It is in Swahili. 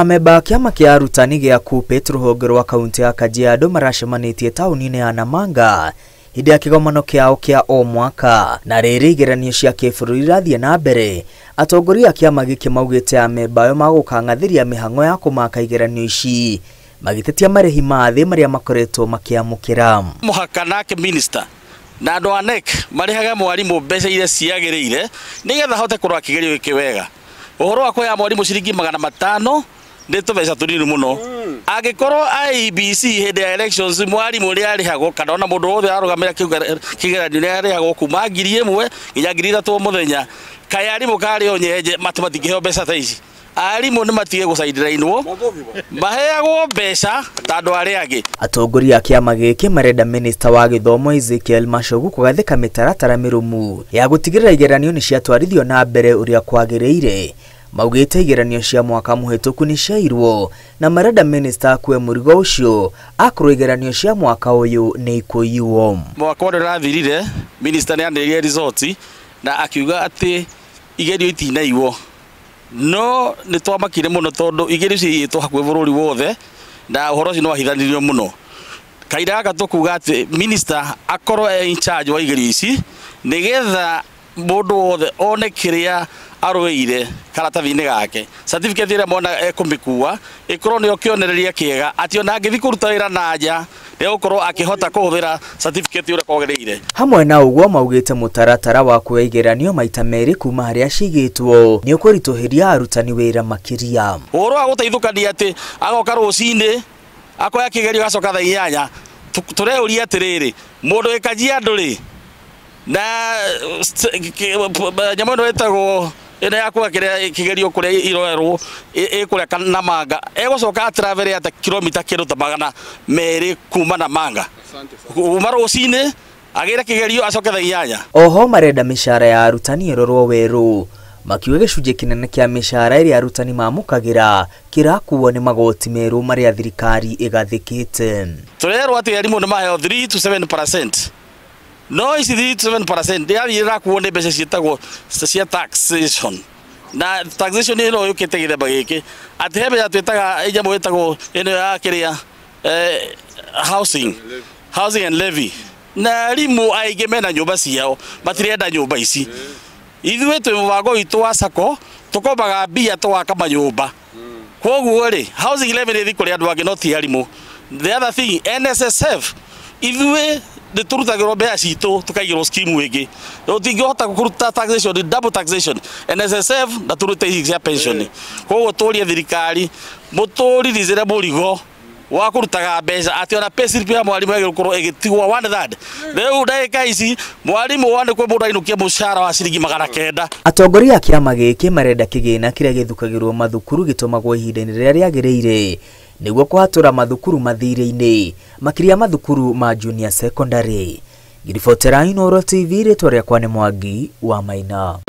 amemba kĩama kĩa arutani ku petro hogero rwa kaunti ya Kajiado maracemanĩtie taũni-inĩ ya Namanga hĩndĩ ya kĩgomano kĩao kĩa o mwaka na rĩrĩ igeranio cia kĩbũrũri irathiĩ na mbere atongoria a kĩama gĩkĩ maugĩte amemba ayo magũkang'athĩria mĩhang'o ya kũmaka igeranio ici magĩtetia marĩhi ma thĩ marĩa makoretwo makĩamũkĩra mũhaka nake minista na andũ a NEC marĩhage mwarimũ mbeca iria ciagĩrĩire nĩgetha hote kũrora kĩgerio gĩkĩ wega ũhoro wa kuoya mwarimũ ciringi magana matano nä tå mbeca tå no mm. angäkorwo IEBC hä ndä ya elections mwarimå rä arä kana ona må ndå wothe arå kä geranio rä arä hagwo kuma ngiri ä mwe nginya ngiri ithatå o må thenya kaä arimå karä o nyenje matå matingä heo mbeca ta ici arimå nä matige gå caindirainwo maheagwo mbeca ta andå arä angä atongoria a kĩama gĩkĩ marenda minista wa githomo ezekiel macogu kũgathĩka mitaratara mirumu ya gutigirira igeranio ni ciatwarithio na mbere ũrĩa kwagĩrĩire maugite igeranio cia mwaka muhituku ni ciairwo na marenda minista kwe murigo ucio akorwo igeranio cia mwaka uyu ni ikuiywo mwaka ũrĩa ũrathirire minista ni anĩrĩire resort na akiuga atĩ igerio itinaiywo no nĩ twamakire mũno tondũ igerio icio iyĩtwo hakuhĩ bũrũri wothe na ũhoro ũcio nĩ wahithanirio mũno kahinda gaka tũkuga atĩ minista akorwo e in charge wa igerio ici nĩgetha mũndũ wothe one kĩrĩa aroire karatathi-inĩ gake certificate ĩrĩa mwana ekũmĩkua ĩkorwo nĩyo kĩonereria kĩega atĩ ona angĩthiĩ kũruta wĩra na nja nĩegũkorwo akĩhota kũhũthĩra certificate ũrĩa kwagĩrĩire hamwe na te må taratara wa kuoya igeranio maita merĩ kuma kå ritå hä ria arutani wĩra å ũhoro wa gũteithũkania atĩ agoka cinä akoya kĩgerio agacoka thaa inyanya tũreũria atĩrĩrĩ mũndũ ĩkanjia andũ rĩ na no ĩno tagwo ä yakwa kä rä kigerio kå rä a iroerwo ä kå rä na manga egå coka atravere ata kiromita kä ndå ta magana merä kuma na manga kuma rå cinä agä re kä gerio acoke inyanya oho marenda mä cara ya arutani ĩrorwo werå makiuga gĩcunjĩ kinene kya mishara ĩrĩa arutani mamukagira kĩrakuo ni magoti merũ marĩa thirikari igathikite tũrerwo atĩ arimũ nĩ maheo 3 to 7 no ici thi 7% ya irakuo nä mbeca go cia taxation na taxation ä yå kä te gä themba gä kä atä he mbeca twä taga ĩnyamå ĩtagwo ä no ya kä rä housing housing and levy na rimå aige mena nyå mba ciao matirenda nyå mba ici ithuä twä mwago bango witå wa sako tå kombaga mbia twaka manyå mba koguo rä housing levy ni thi kå rä andå angä no ti arimå the other thing nssf ithuä nä tå rutagä mbeca citå tå kaigä rwo skimu ä ngä å tingä hota kå ruta double taxation nssf na tå rä te ici cia pension koguo tå rie thirikari må tå riricä re må rigo wa kå rutaga mbeca atä ona pecirip ya mwarimå yagä gå korwo ä gä tigwo rä u ndagä ka ici mwarimå wandäkwo må ndå ainå kie må wa ciringi magana kenda atongoria a kä ama marenda kigina gä na mathukuru gä tåmagwo ihinda-inä rä rä nĩguo kũhatũra mathukuru mathirĩ-inĩ makĩria mathukuru ma junior secondary ngiribotera inooro tv rĩtwa rĩakwa nĩ mwangi wa maina